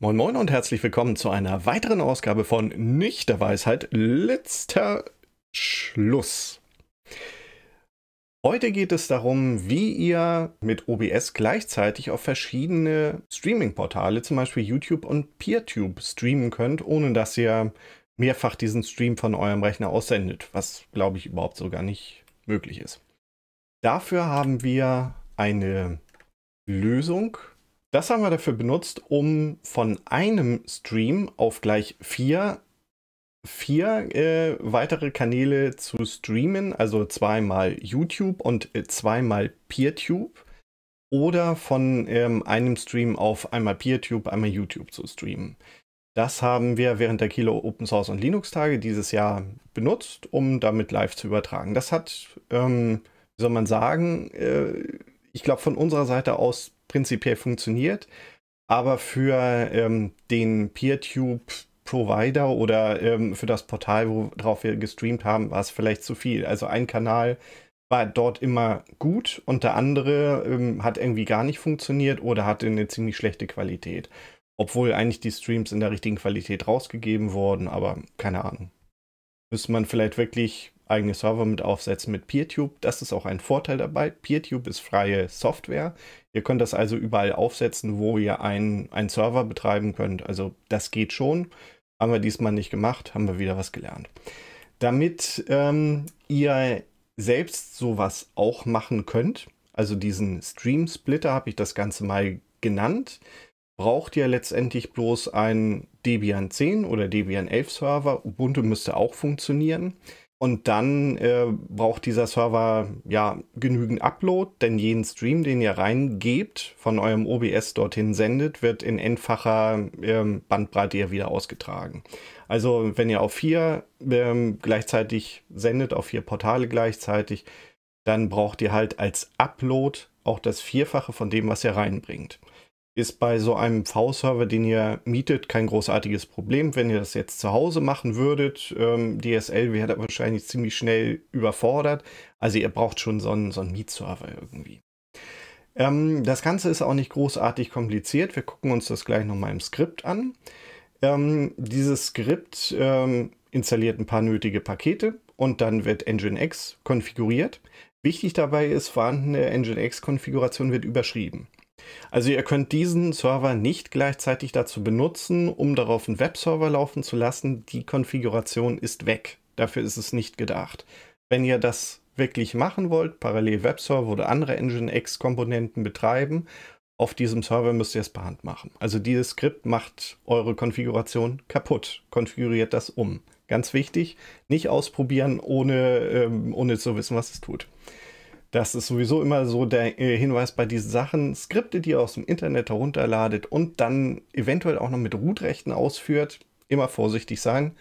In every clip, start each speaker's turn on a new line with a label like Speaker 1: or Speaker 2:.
Speaker 1: Moin Moin und herzlich willkommen zu einer weiteren Ausgabe von Nicht der Weisheit, letzter Schluss. Heute geht es darum, wie ihr mit OBS gleichzeitig auf verschiedene Streaming-Portale, zum Beispiel YouTube und PeerTube, streamen könnt, ohne dass ihr mehrfach diesen Stream von eurem Rechner aussendet, was glaube ich überhaupt so gar nicht möglich ist. Dafür haben wir eine Lösung das haben wir dafür benutzt, um von einem Stream auf gleich vier, vier äh, weitere Kanäle zu streamen, also zweimal YouTube und äh, zweimal PeerTube oder von ähm, einem Stream auf einmal PeerTube, einmal YouTube zu streamen. Das haben wir während der Kilo Open Source und Linux Tage dieses Jahr benutzt, um damit live zu übertragen. Das hat, ähm, wie soll man sagen, äh, ich glaube von unserer Seite aus prinzipiell funktioniert. Aber für ähm, den PeerTube-Provider oder ähm, für das Portal, worauf wir gestreamt haben, war es vielleicht zu viel. Also ein Kanal war dort immer gut und der andere ähm, hat irgendwie gar nicht funktioniert oder hatte eine ziemlich schlechte Qualität. Obwohl eigentlich die Streams in der richtigen Qualität rausgegeben wurden, aber keine Ahnung. Müsste man vielleicht wirklich eigene Server mit aufsetzen mit PeerTube. Das ist auch ein Vorteil dabei. PeerTube ist freie Software. Ihr könnt das also überall aufsetzen, wo ihr einen, einen Server betreiben könnt. Also das geht schon. Haben wir diesmal nicht gemacht, haben wir wieder was gelernt. Damit ähm, ihr selbst sowas auch machen könnt, also diesen Stream Splitter habe ich das Ganze mal genannt, braucht ihr letztendlich bloß einen Debian 10 oder Debian 11 Server. Ubuntu müsste auch funktionieren. Und dann äh, braucht dieser Server ja genügend Upload, denn jeden Stream, den ihr reingebt, von eurem OBS dorthin sendet, wird in endfacher ähm, Bandbreite ja wieder ausgetragen. Also wenn ihr auf vier ähm, gleichzeitig sendet, auf vier Portale gleichzeitig, dann braucht ihr halt als Upload auch das Vierfache von dem, was ihr reinbringt ist bei so einem V-Server, den ihr mietet, kein großartiges Problem. Wenn ihr das jetzt zu Hause machen würdet, ähm, DSL wäre wahrscheinlich ziemlich schnell überfordert. Also ihr braucht schon so einen, so einen Mietserver irgendwie. Ähm, das Ganze ist auch nicht großartig kompliziert. Wir gucken uns das gleich nochmal im Skript an. Ähm, dieses Skript ähm, installiert ein paar nötige Pakete und dann wird Nginx konfiguriert. Wichtig dabei ist, vorhandene Nginx-Konfiguration wird überschrieben. Also ihr könnt diesen Server nicht gleichzeitig dazu benutzen, um darauf einen Webserver laufen zu lassen. Die Konfiguration ist weg. Dafür ist es nicht gedacht. Wenn ihr das wirklich machen wollt, parallel Webserver oder andere Nginx-Komponenten betreiben, auf diesem Server müsst ihr es per Hand machen. Also dieses Skript macht eure Konfiguration kaputt, konfiguriert das um. Ganz wichtig, nicht ausprobieren, ohne, ähm, ohne zu wissen, was es tut. Das ist sowieso immer so der äh, Hinweis bei diesen Sachen. Skripte, die ihr aus dem Internet herunterladet und dann eventuell auch noch mit Root-Rechten ausführt, immer vorsichtig sein.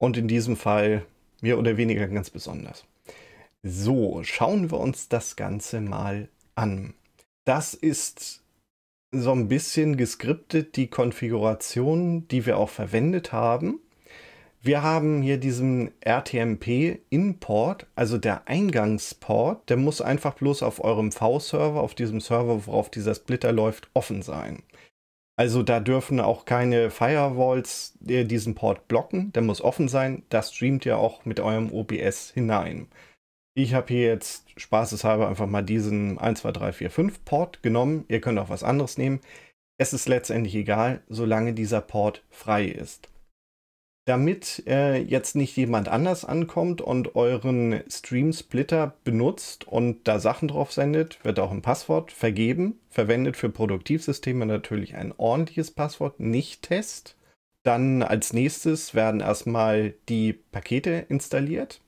Speaker 1: Und in diesem Fall mehr oder weniger ganz besonders. So, schauen wir uns das Ganze mal an. Das ist so ein bisschen geskriptet die Konfiguration, die wir auch verwendet haben. Wir haben hier diesen RTMP-Import, also der Eingangsport, der muss einfach bloß auf eurem V-Server, auf diesem Server, worauf dieser Splitter läuft, offen sein. Also da dürfen auch keine Firewalls äh, diesen Port blocken, der muss offen sein, das streamt ihr auch mit eurem OBS hinein. Ich habe hier jetzt spaßeshalber einfach mal diesen 12345 Port genommen, ihr könnt auch was anderes nehmen. Es ist letztendlich egal, solange dieser Port frei ist damit äh, jetzt nicht jemand anders ankommt und euren Stream-Splitter benutzt und da Sachen drauf sendet, wird auch ein Passwort vergeben. Verwendet für Produktivsysteme natürlich ein ordentliches Passwort, nicht Test. Dann als nächstes werden erstmal die Pakete installiert.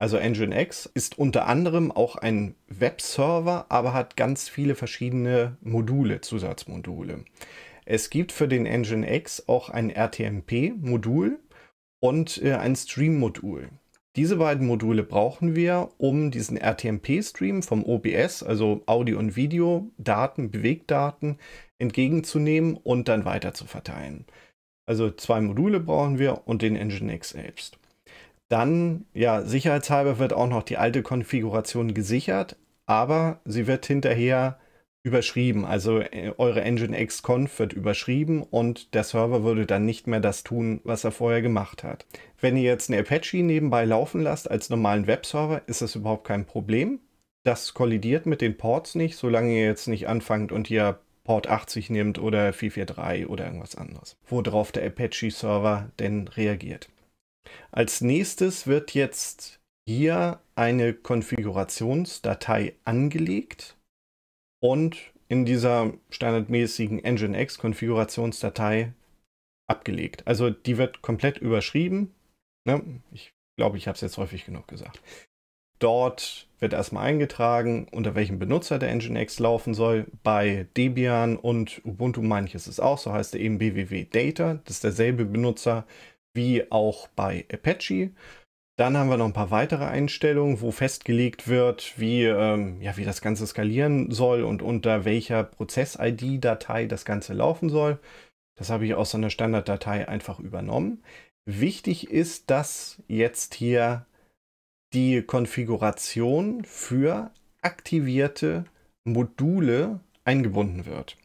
Speaker 1: Also Nginx ist unter anderem auch ein Webserver, aber hat ganz viele verschiedene Module, Zusatzmodule. Es gibt für den Nginx auch ein RTMP-Modul, und äh, ein Stream-Modul. Diese beiden Module brauchen wir, um diesen RTMP-Stream vom OBS, also Audio und Video, Daten, Bewegdaten, entgegenzunehmen und dann weiter zu verteilen. Also zwei Module brauchen wir und den Nginx selbst. Dann, ja, sicherheitshalber wird auch noch die alte Konfiguration gesichert, aber sie wird hinterher überschrieben. Also äh, eure Nginx Conf wird überschrieben und der Server würde dann nicht mehr das tun, was er vorher gemacht hat. Wenn ihr jetzt eine Apache nebenbei laufen lasst als normalen Webserver, ist das überhaupt kein Problem. Das kollidiert mit den Ports nicht, solange ihr jetzt nicht anfangt und ihr Port 80 nimmt oder 443 oder irgendwas anderes, worauf der Apache Server denn reagiert. Als nächstes wird jetzt hier eine Konfigurationsdatei angelegt und in dieser standardmäßigen Nginx Konfigurationsdatei abgelegt. Also die wird komplett überschrieben. Ne? Ich glaube, ich habe es jetzt häufig genug gesagt. Dort wird erstmal eingetragen, unter welchem Benutzer der Nginx laufen soll. Bei Debian und Ubuntu manches ist auch, so heißt er eben www.data. Das ist derselbe Benutzer wie auch bei Apache. Dann haben wir noch ein paar weitere Einstellungen, wo festgelegt wird, wie, ähm, ja, wie das Ganze skalieren soll und unter welcher Prozess-ID-Datei das Ganze laufen soll. Das habe ich aus so einer Standarddatei einfach übernommen. Wichtig ist, dass jetzt hier die Konfiguration für aktivierte Module eingebunden wird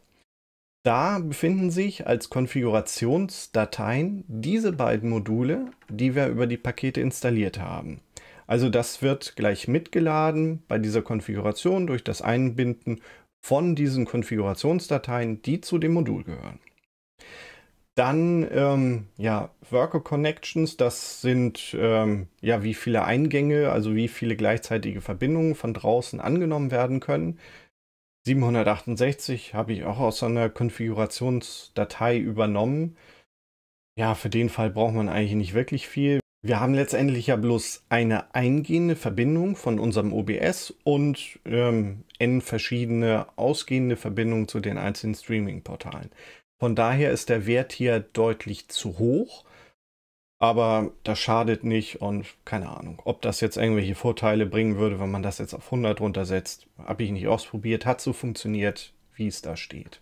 Speaker 1: da befinden sich als Konfigurationsdateien diese beiden Module, die wir über die Pakete installiert haben. Also das wird gleich mitgeladen bei dieser Konfiguration durch das Einbinden von diesen Konfigurationsdateien, die zu dem Modul gehören. Dann ähm, ja, Worker Connections, das sind ähm, ja wie viele Eingänge, also wie viele gleichzeitige Verbindungen von draußen angenommen werden können. 768 habe ich auch aus einer Konfigurationsdatei übernommen. Ja, für den Fall braucht man eigentlich nicht wirklich viel. Wir haben letztendlich ja bloß eine eingehende Verbindung von unserem OBS und ähm, n verschiedene ausgehende Verbindungen zu den einzelnen Streaming-Portalen. Von daher ist der Wert hier deutlich zu hoch. Aber das schadet nicht und keine Ahnung, ob das jetzt irgendwelche Vorteile bringen würde, wenn man das jetzt auf 100 runtersetzt. Habe ich nicht ausprobiert, hat so funktioniert, wie es da steht.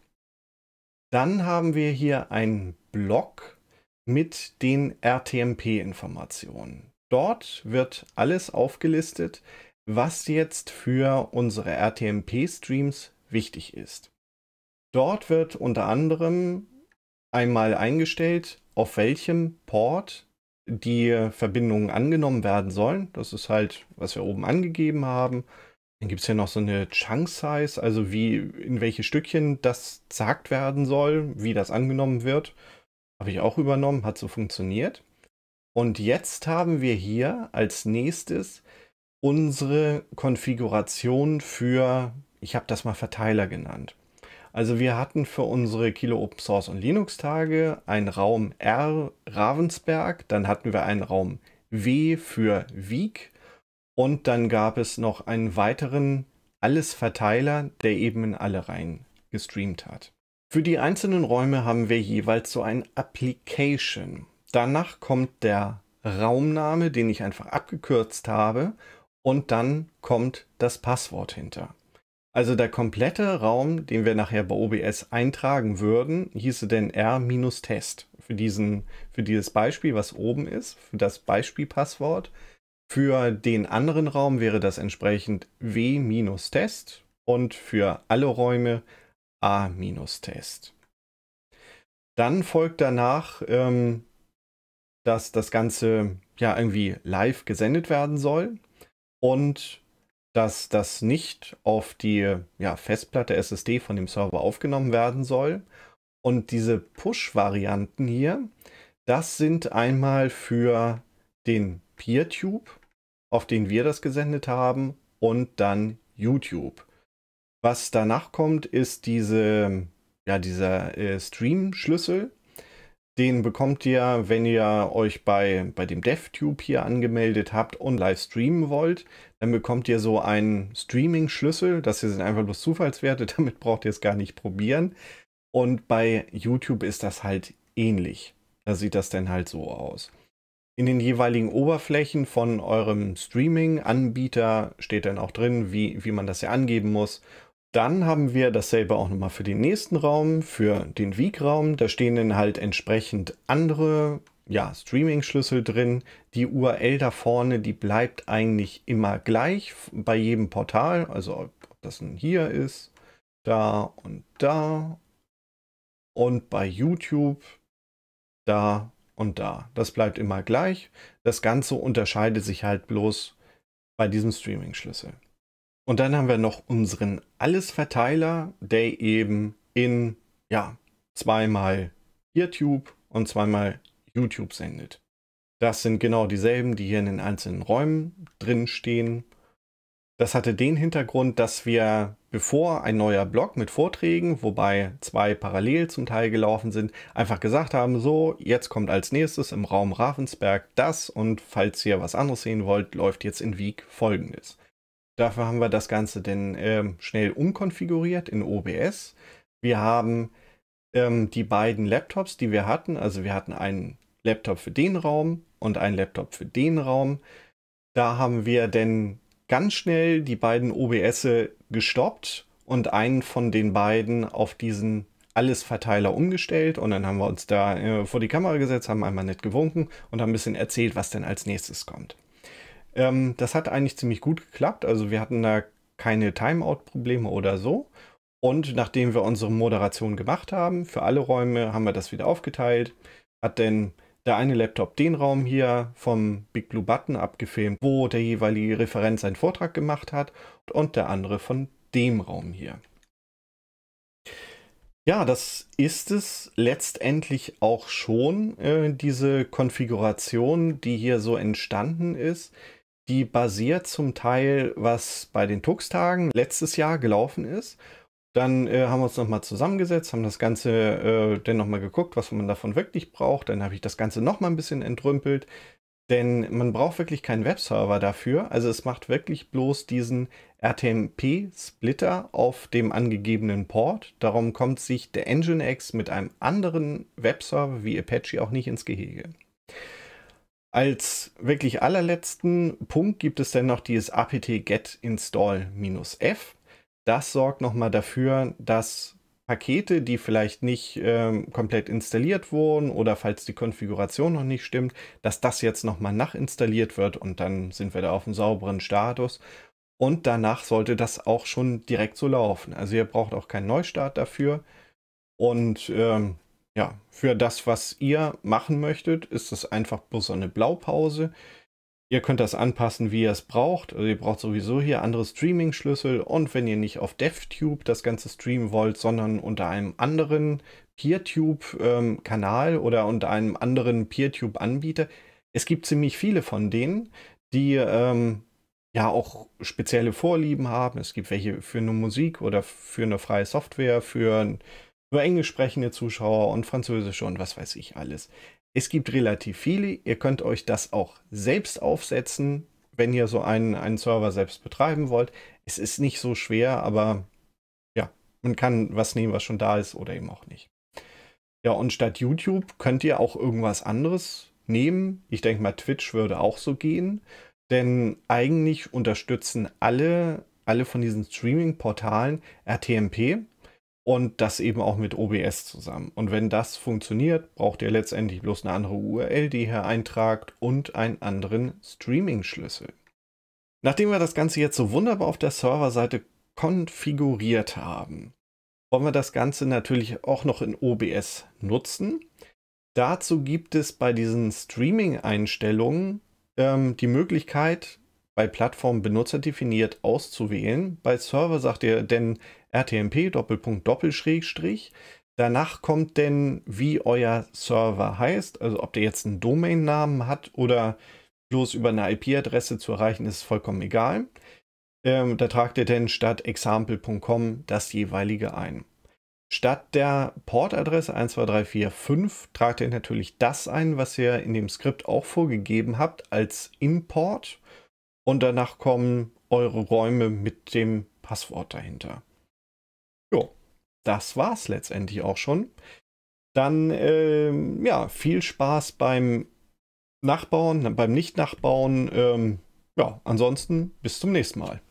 Speaker 1: Dann haben wir hier einen Block mit den RTMP-Informationen. Dort wird alles aufgelistet, was jetzt für unsere RTMP-Streams wichtig ist. Dort wird unter anderem einmal eingestellt, auf welchem Port die Verbindungen angenommen werden sollen. Das ist halt, was wir oben angegeben haben. Dann gibt es hier noch so eine Chunk Size, also wie in welche Stückchen das zagt werden soll, wie das angenommen wird. Habe ich auch übernommen, hat so funktioniert. Und jetzt haben wir hier als nächstes unsere Konfiguration für, ich habe das mal Verteiler genannt. Also wir hatten für unsere Kilo Open Source und Linux Tage einen Raum R Ravensberg, dann hatten wir einen Raum W für Wieg und dann gab es noch einen weiteren Allesverteiler, der eben in alle Reihen gestreamt hat. Für die einzelnen Räume haben wir jeweils so ein Application. Danach kommt der Raumname, den ich einfach abgekürzt habe und dann kommt das Passwort hinter. Also der komplette Raum, den wir nachher bei OBS eintragen würden, hieße denn R-Test für, für dieses Beispiel, was oben ist, für das Beispielpasswort. Für den anderen Raum wäre das entsprechend W-Test und für alle Räume A-Test. Dann folgt danach, ähm, dass das Ganze ja irgendwie live gesendet werden soll und dass das nicht auf die ja, Festplatte SSD von dem Server aufgenommen werden soll. Und diese Push-Varianten hier, das sind einmal für den PeerTube, auf den wir das gesendet haben, und dann YouTube. Was danach kommt, ist diese, ja, dieser äh, Stream-Schlüssel. Den bekommt ihr, wenn ihr euch bei, bei dem DevTube hier angemeldet habt und live streamen wollt. Dann bekommt ihr so einen Streaming-Schlüssel. Das hier sind einfach bloß Zufallswerte, damit braucht ihr es gar nicht probieren. Und bei YouTube ist das halt ähnlich. Da sieht das dann halt so aus. In den jeweiligen Oberflächen von eurem Streaming-Anbieter steht dann auch drin, wie, wie man das ja angeben muss dann haben wir dasselbe auch nochmal für den nächsten Raum, für den Wieg-Raum. Da stehen dann halt entsprechend andere ja, Streaming-Schlüssel drin. Die URL da vorne, die bleibt eigentlich immer gleich bei jedem Portal. Also ob das nun hier ist, da und da. Und bei YouTube, da und da. Das bleibt immer gleich. Das Ganze unterscheidet sich halt bloß bei diesem Streaming-Schlüssel. Und dann haben wir noch unseren Alles-Verteiler, der eben in, ja, zweimal YouTube und zweimal YouTube sendet. Das sind genau dieselben, die hier in den einzelnen Räumen drin stehen. Das hatte den Hintergrund, dass wir, bevor ein neuer Blog mit Vorträgen, wobei zwei parallel zum Teil gelaufen sind, einfach gesagt haben, so, jetzt kommt als nächstes im Raum Ravensberg das und falls ihr was anderes sehen wollt, läuft jetzt in Wieg folgendes. Dafür haben wir das Ganze denn ähm, schnell umkonfiguriert in OBS. Wir haben ähm, die beiden Laptops, die wir hatten. Also wir hatten einen Laptop für den Raum und einen Laptop für den Raum. Da haben wir denn ganz schnell die beiden OBS -e gestoppt und einen von den beiden auf diesen alles Verteiler umgestellt und dann haben wir uns da äh, vor die Kamera gesetzt, haben einmal nett gewunken und haben ein bisschen erzählt, was denn als nächstes kommt. Ähm, das hat eigentlich ziemlich gut geklappt. Also wir hatten da keine Timeout-Probleme oder so. Und nachdem wir unsere Moderation gemacht haben, für alle Räume haben wir das wieder aufgeteilt. Hat denn der eine Laptop den Raum hier vom Big Blue Button abgefilmt, wo der jeweilige Referent seinen Vortrag gemacht hat, und der andere von dem Raum hier. Ja, das ist es letztendlich auch schon, äh, diese Konfiguration, die hier so entstanden ist. Die basiert zum Teil, was bei den Tux-Tagen letztes Jahr gelaufen ist. Dann äh, haben wir uns nochmal zusammengesetzt, haben das Ganze äh, dann nochmal geguckt, was man davon wirklich braucht. Dann habe ich das Ganze nochmal ein bisschen entrümpelt. Denn man braucht wirklich keinen Webserver dafür. Also es macht wirklich bloß diesen RTMP-Splitter auf dem angegebenen Port. Darum kommt sich der Nginx mit einem anderen Webserver wie Apache auch nicht ins Gehege. Als wirklich allerletzten Punkt gibt es dann noch dieses apt-get install-f. Das sorgt nochmal dafür, dass Pakete, die vielleicht nicht ähm, komplett installiert wurden oder falls die Konfiguration noch nicht stimmt, dass das jetzt nochmal nachinstalliert wird und dann sind wir da auf einem sauberen Status. Und danach sollte das auch schon direkt so laufen. Also ihr braucht auch keinen Neustart dafür. Und ähm, ja, für das, was ihr machen möchtet, ist das einfach bloß eine Blaupause. Ihr könnt das anpassen, wie ihr es braucht. Also ihr braucht sowieso hier andere Streaming-Schlüssel. Und wenn ihr nicht auf DevTube das Ganze streamen wollt, sondern unter einem anderen PeerTube-Kanal ähm, oder unter einem anderen PeerTube-Anbieter, es gibt ziemlich viele von denen, die ähm, ja auch spezielle Vorlieben haben. Es gibt welche für eine Musik oder für eine freie Software, für ein nur englisch sprechende Zuschauer und französische und was weiß ich alles. Es gibt relativ viele. Ihr könnt euch das auch selbst aufsetzen, wenn ihr so einen, einen Server selbst betreiben wollt. Es ist nicht so schwer, aber ja, man kann was nehmen, was schon da ist oder eben auch nicht. Ja, und statt YouTube könnt ihr auch irgendwas anderes nehmen. Ich denke mal, Twitch würde auch so gehen. Denn eigentlich unterstützen alle, alle von diesen Streaming-Portalen RTMP und das eben auch mit OBS zusammen. Und wenn das funktioniert, braucht ihr letztendlich bloß eine andere URL, die ihr eintragt und einen anderen Streaming-Schlüssel. Nachdem wir das Ganze jetzt so wunderbar auf der Serverseite konfiguriert haben, wollen wir das Ganze natürlich auch noch in OBS nutzen. Dazu gibt es bei diesen Streaming-Einstellungen ähm, die Möglichkeit, bei Plattform benutzerdefiniert auszuwählen. Bei Server sagt ihr denn RTMP Doppelpunkt Doppelschrägstrich. Danach kommt denn, wie euer Server heißt, also ob der jetzt einen Domainnamen hat oder bloß über eine IP-Adresse zu erreichen, ist vollkommen egal. Ähm, da tragt ihr denn statt example.com das jeweilige ein. Statt der Portadresse 12345 tragt ihr natürlich das ein, was ihr in dem Skript auch vorgegeben habt als Import und danach kommen eure Räume mit dem Passwort dahinter das war's letztendlich auch schon. Dann, ähm, ja, viel Spaß beim Nachbauen, beim Nicht-Nachbauen. Ähm, ja, ansonsten bis zum nächsten Mal.